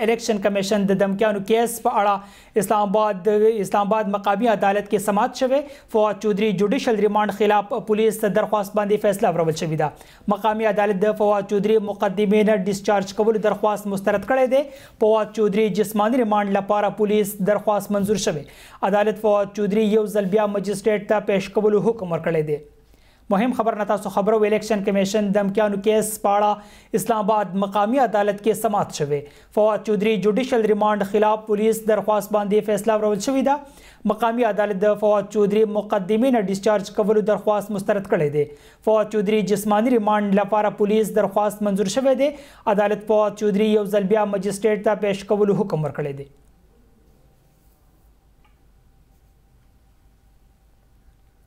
الیکشن کمیشن د دمکیانو کیس په اړه اسلام آباد اسلام آباد مقامی عدالت کې سماعت شوه فواد چودري جوډیشل ریماند خلاف پولیس درخواست باندې فیصله ورول شوې ده مقامی عدالت د فواد چودري مقدمه نه ډیسچارج کول درخواست مسترد کړي دي فواد چودري جسمانی ریماند لپاره پولیس درخواست منزور شوه عدالت فواد چودري یو ځل بیا مجلسټریټ ته پېښ کول حکم ورکړی دی مهم خبر نه تاسو خبرو الیکشن کمیشن د امکیانو کیس پاړه اسلام آباد مقامی عدالت کې سماعت شوه فواد چودري جوډیشل ریماند خلاف پولیس درخواست باندې فیصله ورول شوې ده مقامی عدالت د فواد چودري مقدمین ډیسچارج کولو درخواست مسترد کړي دي فواد چودري جسمانی ریماند لپاره پولیس درخواست منزور شوه دي عدالت فواد چودري یو ځل بیا مجسټریټ ته پېښ کولو حکم ورکړی دی